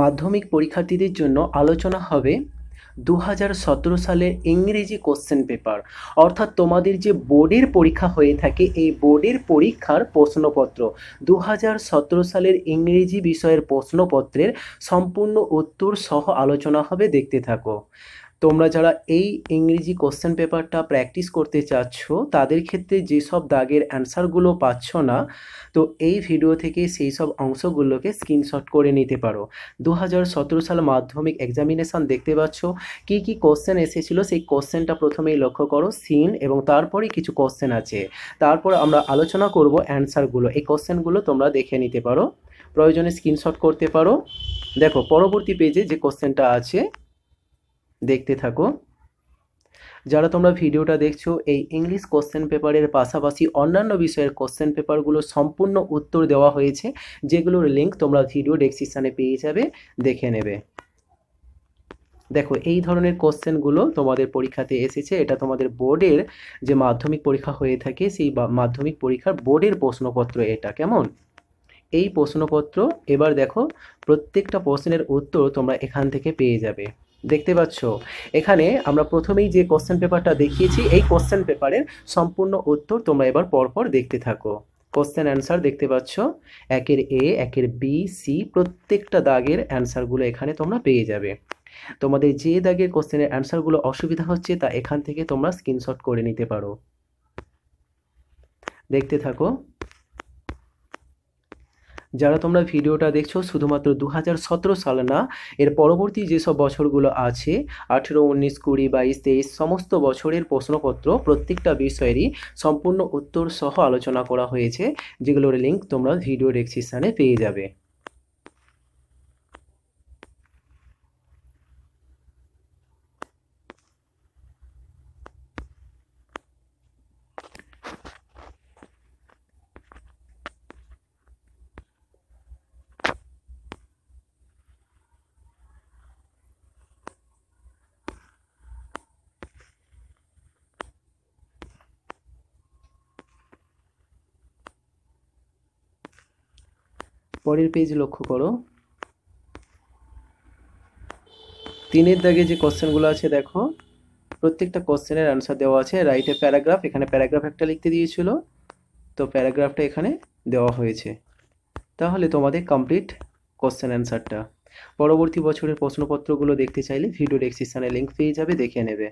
মাধ্যমিক পরীক্ষার্থীদের জন্য আলোচনা হবে দু সালের ইংরেজি কোশ্চেন পেপার অর্থাৎ তোমাদের যে বোর্ডের পরীক্ষা হয়ে থাকে এই বোর্ডের পরীক্ষার প্রশ্নপত্র দু সালের ইংরেজি বিষয়ের প্রশ্নপত্রের সম্পূর্ণ উত্তর সহ আলোচনা হবে দেখতে থাকো তোমরা যারা এই ইংরেজি কোশ্চেন পেপারটা প্র্যাকটিস করতে চাচ্ছ তাদের ক্ষেত্রে যেসব দাগের অ্যান্সারগুলো পাচ্ছ না তো এই ভিডিও থেকে সেই সব অংশগুলোকে স্ক্রিনশট করে নিতে পারো দু সাল মাধ্যমিক এক্সামিনেশান দেখতে পাচ্ছ কি কি কোশ্চেন এসেছিলো সেই কোশ্চেনটা প্রথমেই লক্ষ্য করো সিন এবং তারপরে কিছু কোশ্চেন আছে তারপর আমরা আলোচনা করব অ্যান্সারগুলো এই কোশ্চেনগুলো তোমরা দেখে নিতে পারো প্রয়োজনে স্ক্রিনশট করতে পারো দেখো পরবর্তী পেজে যে কোশ্চেনটা আছে দেখতে থাকো যারা তোমরা ভিডিওটা দেখছো এই ইংলিশ কোশ্চেন পেপারের পাশাপাশি অন্যান্য বিষয়ের কোশ্চেন পেপারগুলো সম্পূর্ণ উত্তর দেওয়া হয়েছে যেগুলোর লিঙ্ক তোমরা ভিডিও ডেসক্রিপশানে পেয়ে যাবে দেখে নেবে দেখো এই ধরনের কোশ্চেনগুলো তোমাদের পরীক্ষাতে এসেছে এটা তোমাদের বোর্ডের যে মাধ্যমিক পরীক্ষা হয়ে থাকে সেই মাধ্যমিক পরীক্ষার বোর্ডের প্রশ্নপত্র এটা কেমন এই প্রশ্নপত্র এবার দেখো প্রত্যেকটা প্রশ্নের উত্তর তোমরা এখান থেকে পেয়ে যাবে দেখতে পাচ্ছ এখানে আমরা প্রথমেই যে কোশ্চেন পেপারটা দেখিয়েছি এই কোশ্চেন পেপারের সম্পূর্ণ উত্তর তোমরা এবার পরপর দেখতে থাকো কোশ্চেন অ্যান্সার দেখতে পাচ্ছ একের এ একের বি সি প্রত্যেকটা দাগের অ্যান্সারগুলো এখানে তোমরা পেয়ে যাবে তোমাদের যে দাগের কোশ্চেনের অ্যান্সারগুলো অসুবিধা হচ্ছে তা এখান থেকে তোমরা স্ক্রিনশট করে নিতে পারো দেখতে থাকো যারা তোমরা ভিডিওটা দেখছো শুধুমাত্র দু সাল না এর পরবর্তী যেসব বছরগুলো আছে আঠেরো উনিশ কুড়ি বাইশ তেইশ সমস্ত বছরের প্রশ্নপত্র প্রত্যেকটা বিষয়েরই সম্পূর্ণ উত্তর সহ আলোচনা করা হয়েছে যেগুলোর লিঙ্ক তোমরা ভিডিও ডেসক্রিপশানে পেয়ে যাবে পরের পেজ লক্ষ্য করো তিনের দাগে যে কোশ্চেনগুলো আছে দেখো প্রত্যেকটা কোশ্চেনের অ্যান্সার দেওয়া আছে রাইটে প্যারাগ্রাফ এখানে প্যারাগ্রাফ একটা লিখতে দিয়েছিল তো প্যারাগ্রাফটা এখানে দেওয়া হয়েছে তাহলে তোমাদের কমপ্লিট কোশ্চেন অ্যান্সারটা পরবর্তী বছরের প্রশ্নপত্রগুলো দেখতে চাইলে ভিডিও ডেসক্রিপশানে লিঙ্ক পেয়ে যাবে দেখে নেবে